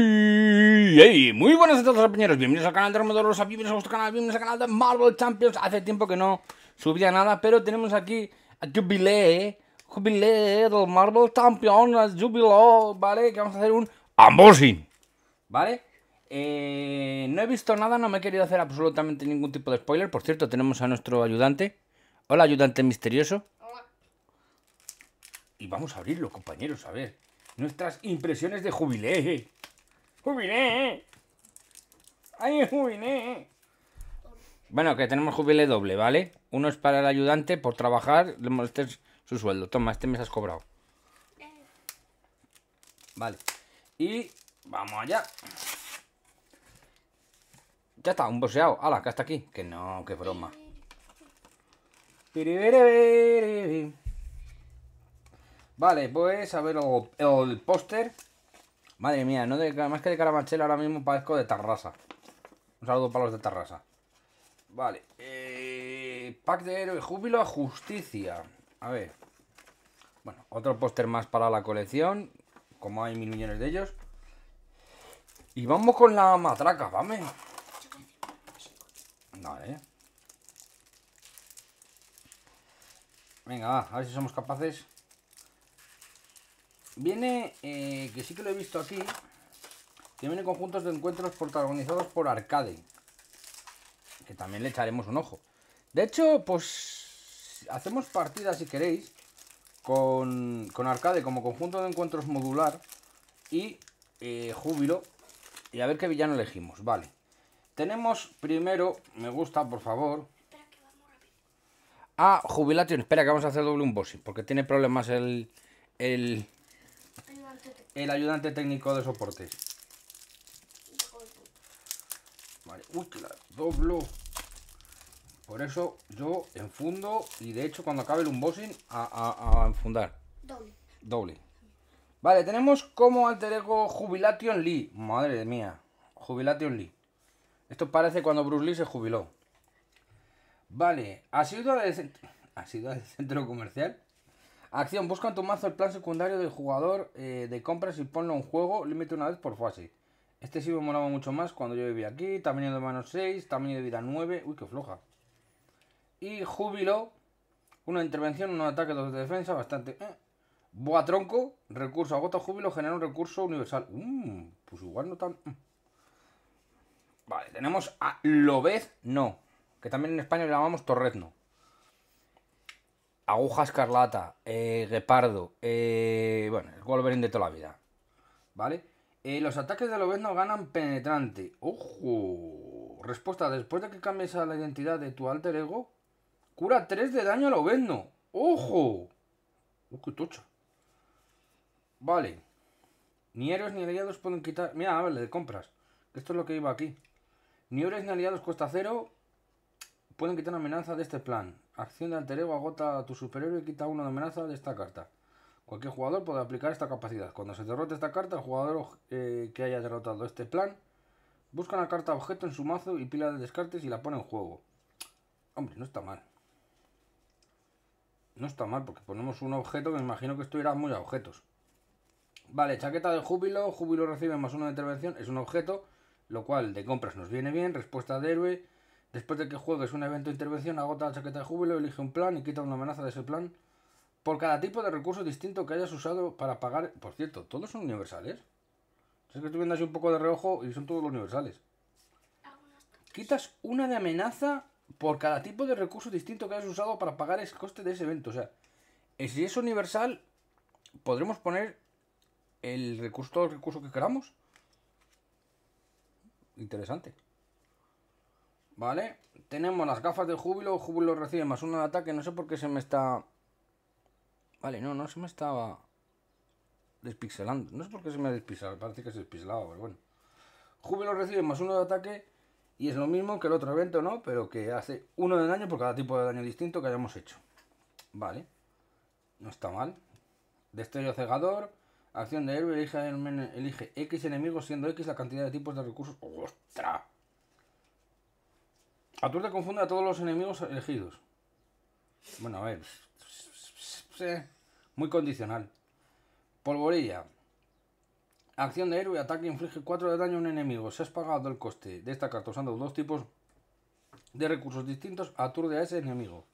Hey, muy buenas a todos, compañeros. Bienvenidos al canal de Rosa, bienvenidos a vuestro canal, bienvenidos al canal de Marvel Champions. Hace tiempo que no subía nada, pero tenemos aquí a Jubilee, Jubilee del Marvel Champions, Jubilee, ¿vale? Que vamos a hacer un unboxing, ¿vale? Eh, no he visto nada, no me he querido hacer absolutamente ningún tipo de spoiler. Por cierto, tenemos a nuestro ayudante. Hola, ayudante misterioso. Y vamos a abrirlo, compañeros, a ver. Nuestras impresiones de Jubilee. ¡Jubilé! Eh. ¡Ay, jubilé! Eh. Bueno, que tenemos jubilé doble, ¿vale? Uno es para el ayudante por trabajar, le molestes su sueldo. Toma, este mes has cobrado. Vale. Y vamos allá. Ya está, un boseado. ¡Hala, que hasta aquí! Que no, que broma. Vale, pues a ver el, el póster. Madre mía, no más que de Carabanchel ahora mismo parezco de Tarrasa. Un saludo para los de Tarrasa. Vale. Eh, pack de héroe, júbilo a justicia. A ver. Bueno, otro póster más para la colección. Como hay mil millones de ellos. Y vamos con la matraca, vame. Vale. Venga, a ver si somos capaces. Viene, eh, que sí que lo he visto aquí, que viene conjuntos de encuentros protagonizados por Arcade. Que también le echaremos un ojo. De hecho, pues hacemos partidas si queréis con, Arcade como conjunto de encuentros modular y eh, Júbilo. Y a ver qué villano elegimos, vale. Tenemos primero, me gusta, por favor. Ah, jubilación, espera que vamos a hacer doble unboxing, porque tiene problemas el, el, el ayudante técnico de soporte. Vale, uy, doblo. Por eso yo enfundo y de hecho cuando acabe el unboxing a, a, enfundar. Doble. Vale, tenemos como alter ego Jubilation Lee. Madre mía, Jubilation Lee. Esto parece cuando Bruce Lee se jubiló. Vale, ha sido ha sido el centro comercial Acción, busca en tu mazo el plan secundario del jugador eh, de compras y ponlo en juego, límite una vez por fase. Este sí me molaba mucho más cuando yo vivía aquí, tamaño de mano 6, tamaño de vida 9, uy, qué floja. Y júbilo, una intervención, un ataque, dos de defensa, bastante... Eh. Boa tronco, recurso, agota júbilo, genera un recurso universal. Mm, pues igual no tan... Mm. Vale, tenemos a Lobez, no, que también en España le llamamos Torrezno. Aguja Escarlata, eh, eh, bueno, el Wolverine de toda la vida, ¿vale? Eh, los ataques de Lobezno ganan penetrante. ¡Ojo! Respuesta, después de que cambies a la identidad de tu alter ego, cura 3 de daño a Lobezno. ¡Ojo! ¡Uy, qué tocho! Vale. Ni héroes ni aliados pueden quitar... Mira, a ver, de compras. Esto es lo que iba aquí. Ni héroes ni aliados cuesta cero. Pueden quitar amenaza de este plan. Acción de alter agota a tu superhéroe y quita uno de amenaza de esta carta. Cualquier jugador puede aplicar esta capacidad. Cuando se derrote esta carta, el jugador eh, que haya derrotado este plan busca una carta objeto en su mazo y pila de descartes y la pone en juego. Hombre, no está mal. No está mal, porque ponemos un objeto que me imagino que esto irá muy a objetos. Vale, chaqueta de júbilo. Júbilo recibe más una de intervención. Es un objeto, lo cual de compras nos viene bien. Respuesta de héroe Después de que juegues un evento de intervención, agota la chaqueta de júbilo, elige un plan y quita una amenaza de ese plan por cada tipo de recurso distinto que hayas usado para pagar. Por cierto, ¿todos son universales? Es que estoy viendo así un poco de reojo y son todos universales. Quitas una de amenaza por cada tipo de recurso distinto que hayas usado para pagar el coste de ese evento. O sea, si es universal, podremos poner el recurso, el recurso que queramos. Interesante. ¿Vale? Tenemos las gafas de júbilo. Júbilo recibe más uno de ataque. No sé por qué se me está... Vale, no, no se me estaba despixelando. No sé por qué se me ha despixelado. Parece que se despixelado, pero bueno. Júbilo recibe más uno de ataque. Y es lo mismo que el otro evento, ¿no? Pero que hace uno de daño por cada tipo de daño distinto que hayamos hecho. Vale. No está mal. Destello cegador. Acción de héroe. Elige, elige X enemigos siendo X la cantidad de tipos de recursos. ¡Ostras! Aturde confunde a todos los enemigos elegidos. Bueno, a ver. Muy condicional. Polvorilla. Acción de héroe, ataque, inflige 4 de daño a un enemigo. Se has pagado el coste de esta carta usando dos tipos de recursos distintos. Aturde a ese enemigo.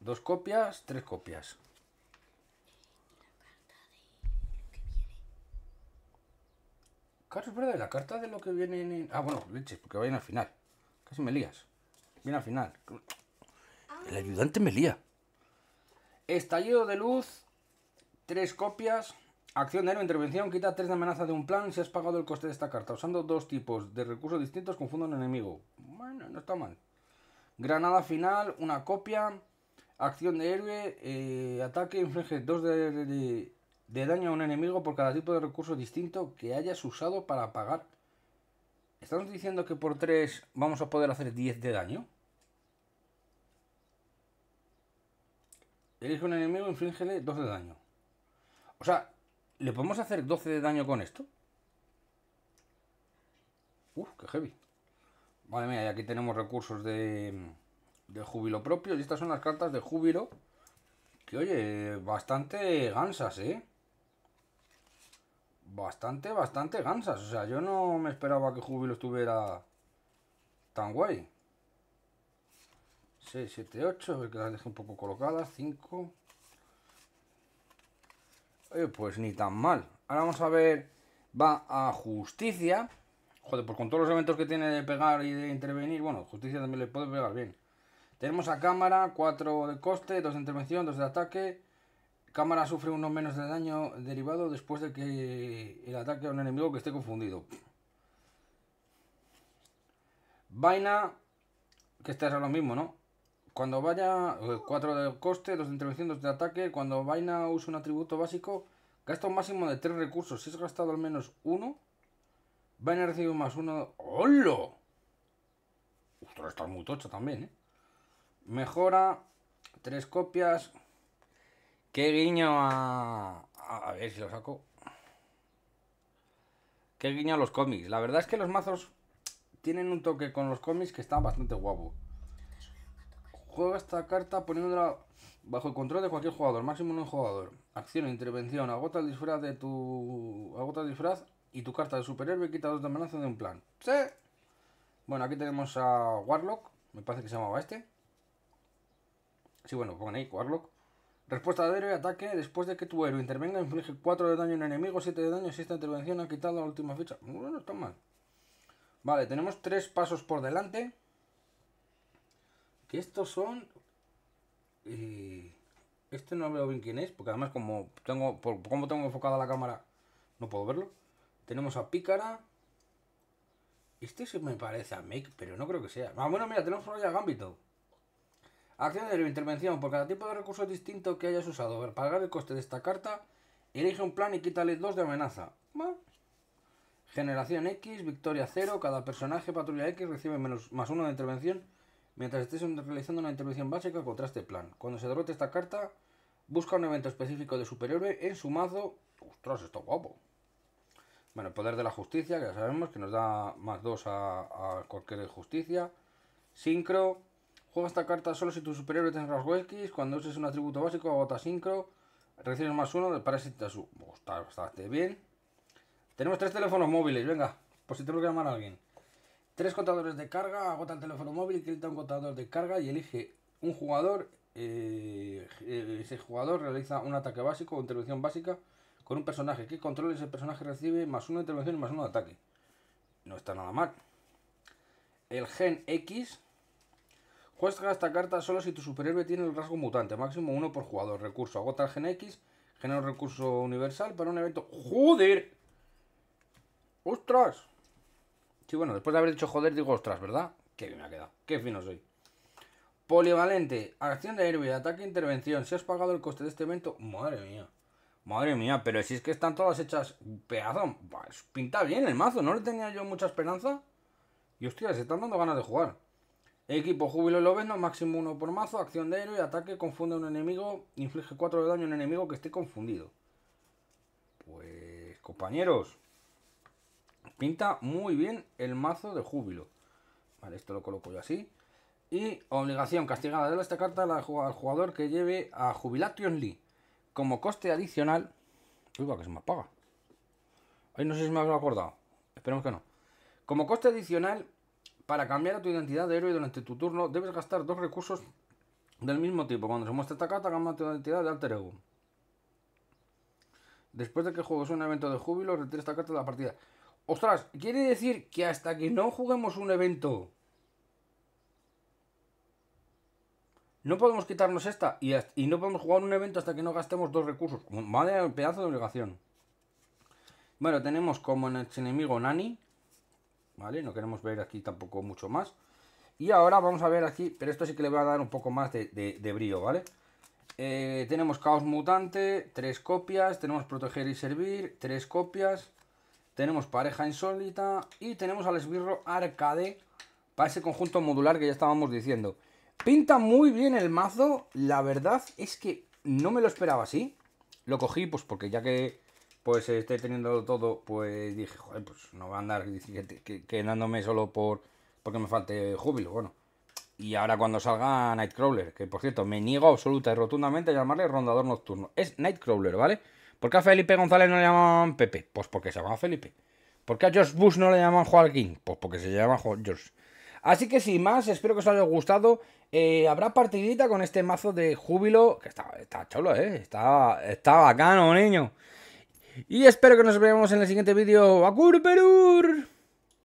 Dos copias, tres copias. Carlos es verdad, la carta de lo que viene en... Ah, bueno, leches, porque vayan al final. Casi me lías. Viene al final. El ayudante me lía. Estallido de luz. Tres copias. Acción de héroe, intervención, quita tres de amenaza de un plan si has pagado el coste de esta carta. Usando dos tipos de recursos distintos, confunda un enemigo. Bueno, no está mal. Granada final, una copia. Acción de héroe, eh, ataque, inflige dos de, de daño a un enemigo por cada tipo de recurso distinto que hayas usado para pagar ¿Estamos diciendo que por 3 vamos a poder hacer 10 de daño? Elige un enemigo, inflígele 12 de daño. O sea, ¿le podemos hacer 12 de daño con esto? Uf, qué heavy. Vale, mira, y aquí tenemos recursos de, de júbilo propio. Y estas son las cartas de júbilo. Que oye, bastante gansas, ¿eh? bastante, bastante gansas. O sea, yo no me esperaba que Júbilo estuviera tan guay. 6, 7, 8, a ver que las deje un poco colocadas, 5. pues ni tan mal. Ahora vamos a ver, va a Justicia. Joder, pues con todos los eventos que tiene de pegar y de intervenir, bueno, Justicia también le puede pegar bien. Tenemos a Cámara, 4 de coste, 2 de intervención, 2 de ataque, Cámara sufre uno menos de daño derivado después de que el ataque a un enemigo que esté confundido. Vaina, que este es lo mismo, ¿no? Cuando vaya, 4 eh, de coste, 2 de intervención, de ataque. Cuando Vaina usa un atributo básico, gasta un máximo de 3 recursos. Si has gastado al menos 1, Vaina recibe más uno. ¡Holo! Ostras, está muy tocha también, ¿eh? Mejora, 3 copias. Qué guiño a... A ver si lo saco. Qué guiño a los cómics. La verdad es que los mazos tienen un toque con los cómics que está bastante guapo. Juega esta carta poniéndola bajo el control de cualquier jugador, máximo un jugador. Acción, intervención, agota el disfraz de tu... Agota el disfraz y tu carta de superhéroe quita dos de amenaza de un plan. ¡Sí! Bueno, aquí tenemos a Warlock. Me parece que se llamaba este. Sí, bueno, pongan ahí e, Warlock. Respuesta de héroe, ataque. Después de que tu héroe intervenga, inflige 4 de daño en enemigo, 7 de daño si esta intervención ha quitado la última ficha. Bueno, está mal. Vale, tenemos 3 pasos por delante. Que estos son... Este no veo bien quién es, porque además como tengo, por tengo enfocada la cámara, no puedo verlo. Tenemos a Pícara. Este se me parece a make, pero no creo que sea. Ah, bueno, mira, tenemos por allá Gambito de de intervención por cada tipo de recurso distinto que hayas usado. Para pagar el coste de esta carta, elige un plan y quítale dos de amenaza. Generación X, victoria 0. Cada personaje patrulla X recibe más uno de intervención mientras estés realizando una intervención básica contra este plan. Cuando se derrote esta carta, busca un evento específico de superhéroe en su mazo. ¡Ostras, esto guapo! Bueno, el poder de la justicia, que ya sabemos que nos da más 2 a, a cualquier justicia. Sincro, esta carta solo si tu superior tiene X Cuando uses un atributo básico, agota sincro. Recibes más uno de parásito su. está bastante bien. Tenemos tres teléfonos móviles, venga. Por si tengo que llamar a alguien. Tres contadores de carga, agota el teléfono móvil, quita un contador de carga y elige un jugador. Eh, eh, ese jugador realiza un ataque básico o intervención básica con un personaje que controles Ese personaje recibe más una intervención y más uno de ataque. No está nada mal. El Gen X Juega esta carta solo si tu superhéroe tiene el rasgo mutante, máximo uno por jugador. Recurso, agota el gen X, genera un recurso universal para un evento... ¡Joder! ¡Ostras! Sí, bueno, después de haber dicho joder, digo ostras, ¿verdad? Qué bien me ha quedado, qué fino soy. Polivalente, acción de héroe, ataque, e intervención. Si has pagado el coste de este evento, madre mía. Madre mía, pero si es que están todas hechas pedazo. Pues pinta bien el mazo, no le tenía yo mucha esperanza. Y hostia, se están dando ganas de jugar. Equipo Júbilo Lobezno, máximo uno por mazo, acción de héroe, ataque, confunde a un enemigo, inflige 4 de daño a un enemigo que esté confundido. Pues, compañeros, pinta muy bien el mazo de Júbilo. Vale, esto lo coloco yo así. Y obligación castigada de esta carta al jugador que lleve a Jubilation Lee como coste adicional. Uy, va, que se me apaga. Ay, no sé si me habrá acordado. Esperemos que no. Como coste adicional, para cambiar a tu identidad de héroe durante tu turno, debes gastar dos recursos del mismo tipo. Cuando se muestra esta carta, cambia tu identidad de alter ego. Después de que juegues un evento de júbilo, retira esta carta de la partida. ¡Ostras! Quiere decir que hasta que no juguemos un evento... No podemos quitarnos esta y, no podemos jugar un evento hasta que no gastemos dos recursos. el pedazo de obligación. Bueno, tenemos como el enemigo Nani, ¿vale? No queremos ver aquí tampoco mucho más. Y ahora vamos a ver aquí, pero esto sí que le va a dar un poco más de, de, brío, ¿vale? Eh, tenemos Caos Mutante, tres copias, tenemos Proteger y Servir, tres copias, tenemos Pareja Insólita y tenemos al esbirro Arcade para ese conjunto modular que ya estábamos diciendo. Pinta muy bien el mazo, la verdad es que no me lo esperaba así. Lo cogí pues porque ya que pues esté teniendo todo, pues dije, joder, pues no va a andar quedándome solo por porque me falte júbilo, bueno. Y ahora cuando salga Nightcrawler, que por cierto, me niego absoluta y rotundamente a llamarle rondador nocturno. Es Nightcrawler, ¿vale? ¿Por qué a Felipe González no le llaman Pepe? Pues porque se llama Felipe. ¿Por qué a George Bush no le llaman Joaquín? Pues porque se llama George. Así que sin más, espero que os haya gustado. Eh, habrá partidita con este mazo de júbilo, que está, está cholo, ¿eh? Está, está bacano, niño. Y espero que nos veamos en el siguiente vídeo. ¡A Perur!